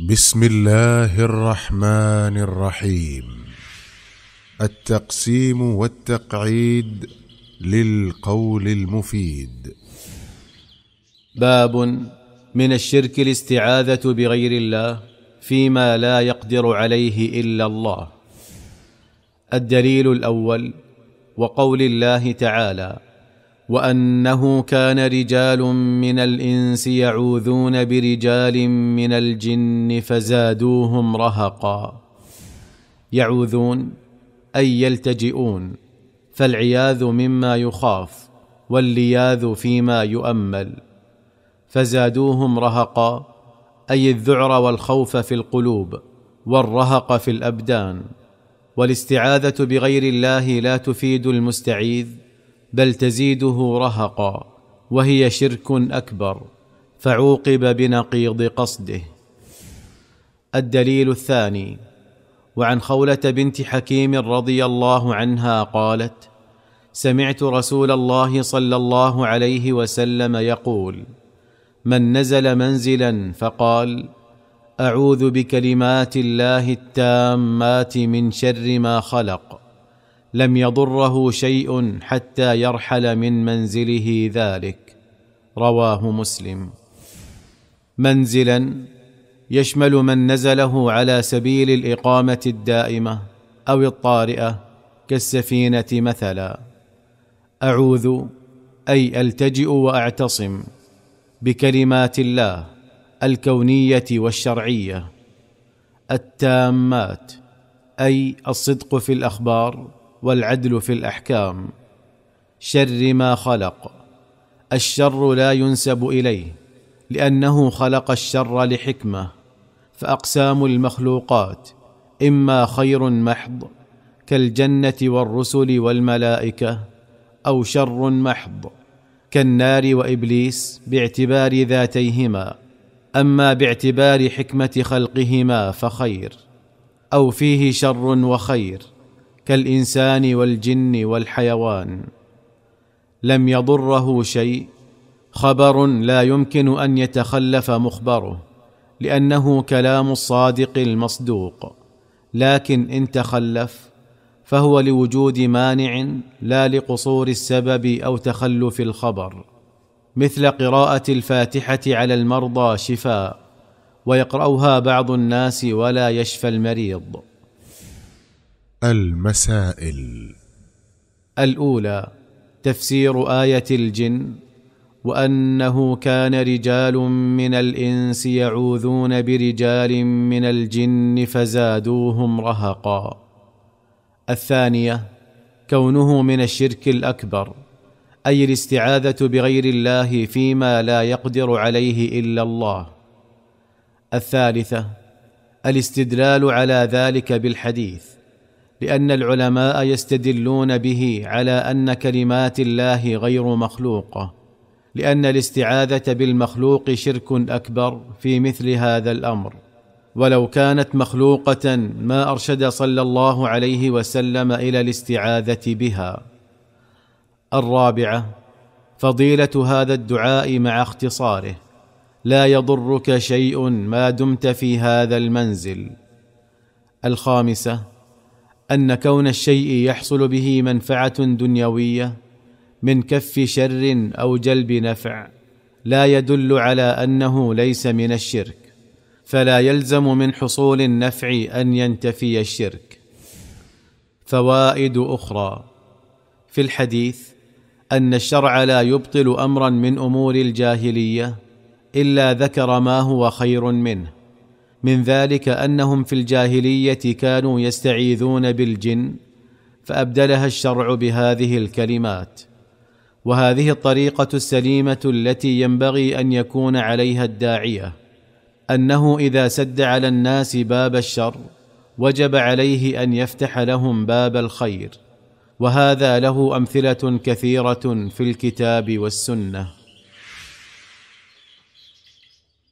بسم الله الرحمن الرحيم التقسيم والتقعيد للقول المفيد باب من الشرك الاستعاذه بغير الله فيما لا يقدر عليه الا الله الدليل الاول وقول الله تعالى وانه كان رجال من الانس يعوذون برجال من الجن فزادوهم رهقا يعوذون اي يلتجئون فالعياذ مما يخاف واللياذ فيما يؤمل فزادوهم رهقا اي الذعر والخوف في القلوب والرهق في الابدان والاستعاذه بغير الله لا تفيد المستعيذ بل تزيده رهقا وهي شرك اكبر فعوقب بنقيض قصده الدليل الثاني وعن خوله بنت حكيم رضي الله عنها قالت سمعت رسول الله صلى الله عليه وسلم يقول من نزل منزلا فقال اعوذ بكلمات الله التامات من شر ما خلق لم يضره شيء حتى يرحل من منزله ذلك رواه مسلم منزلا يشمل من نزله على سبيل الاقامه الدائمه او الطارئه كالسفينه مثلا اعوذ اي التجئ واعتصم بكلمات الله الكونيه والشرعيه التامات اي الصدق في الاخبار والعدل في الاحكام شر ما خلق الشر لا ينسب اليه لانه خلق الشر لحكمه فاقسام المخلوقات اما خير محض كالجنه والرسل والملائكه او شر محض كالنار وابليس باعتبار ذاتيهما اما باعتبار حكمه خلقهما فخير او فيه شر وخير كالانسان والجن والحيوان لم يضره شيء خبر لا يمكن ان يتخلف مخبره لانه كلام الصادق المصدوق لكن ان تخلف فهو لوجود مانع لا لقصور السبب او تخلف الخبر مثل قراءه الفاتحه على المرضى شفاء ويقراها بعض الناس ولا يشفى المريض المسائل الاولى تفسير ايه الجن وانه كان رجال من الانس يعوذون برجال من الجن فزادوهم رهقا الثانيه كونه من الشرك الاكبر اي الاستعاذه بغير الله فيما لا يقدر عليه الا الله الثالثه الاستدلال على ذلك بالحديث لان العلماء يستدلون به على ان كلمات الله غير مخلوقه لان الاستعاذه بالمخلوق شرك اكبر في مثل هذا الامر ولو كانت مخلوقه ما ارشد صلى الله عليه وسلم الى الاستعاذه بها الرابعه فضيله هذا الدعاء مع اختصاره لا يضرك شيء ما دمت في هذا المنزل الخامسه ان كون الشيء يحصل به منفعه دنيويه من كف شر او جلب نفع لا يدل على انه ليس من الشرك فلا يلزم من حصول النفع ان ينتفي الشرك فوائد اخرى في الحديث ان الشرع لا يبطل امرا من امور الجاهليه الا ذكر ما هو خير منه من ذلك انهم في الجاهليه كانوا يستعيذون بالجن فابدلها الشرع بهذه الكلمات وهذه الطريقه السليمه التي ينبغي ان يكون عليها الداعيه انه اذا سد على الناس باب الشر وجب عليه ان يفتح لهم باب الخير وهذا له امثله كثيره في الكتاب والسنه